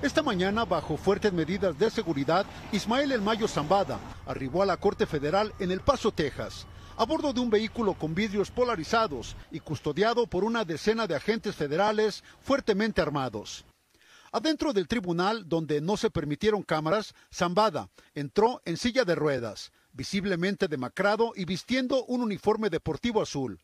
Esta mañana, bajo fuertes medidas de seguridad, Ismael El Mayo Zambada arribó a la Corte Federal en El Paso, Texas, a bordo de un vehículo con vidrios polarizados y custodiado por una decena de agentes federales fuertemente armados. Adentro del tribunal, donde no se permitieron cámaras, Zambada entró en silla de ruedas, visiblemente demacrado y vistiendo un uniforme deportivo azul.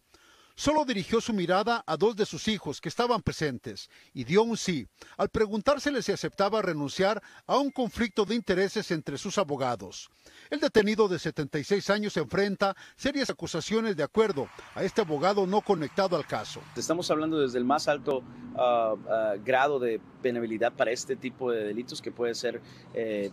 Solo dirigió su mirada a dos de sus hijos que estaban presentes y dio un sí al preguntársele si aceptaba renunciar a un conflicto de intereses entre sus abogados. El detenido de 76 años enfrenta serias acusaciones de acuerdo a este abogado no conectado al caso. Estamos hablando desde el más alto ah, ah, grado de penabilidad para este tipo de delitos que puede ser eh,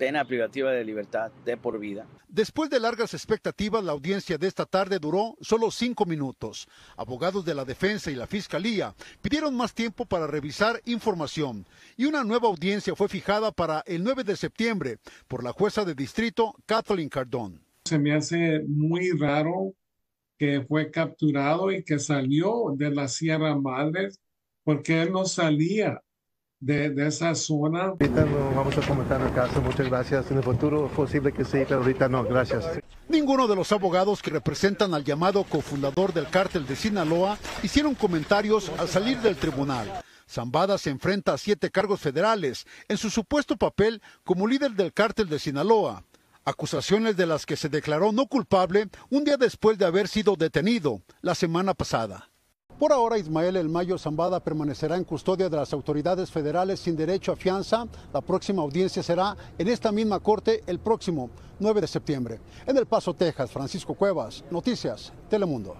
pena privativa de libertad de por vida. Después de largas expectativas, la audiencia de esta tarde duró solo cinco minutos. Abogados de la defensa y la fiscalía pidieron más tiempo para revisar información y una nueva audiencia fue fijada para el 9 de septiembre por la jueza de distrito Kathleen Cardón. Se me hace muy raro que fue capturado y que salió de la Sierra Madre porque él no salía de, esa zona. Ahorita no vamos a comentar el caso, muchas gracias. En el futuro es posible que sí, pero ahorita no, gracias. Ninguno de los abogados que representan al llamado cofundador del cártel de Sinaloa hicieron comentarios al salir del tribunal. Zambada se enfrenta a siete cargos federales en su supuesto papel como líder del cártel de Sinaloa, acusaciones de las que se declaró no culpable un día después de haber sido detenido la semana pasada. Por ahora, Ismael El Mayo Zambada permanecerá en custodia de las autoridades federales sin derecho a fianza. La próxima audiencia será en esta misma corte el próximo 9 de septiembre. En El Paso, Texas, Francisco Cuevas, Noticias, Telemundo.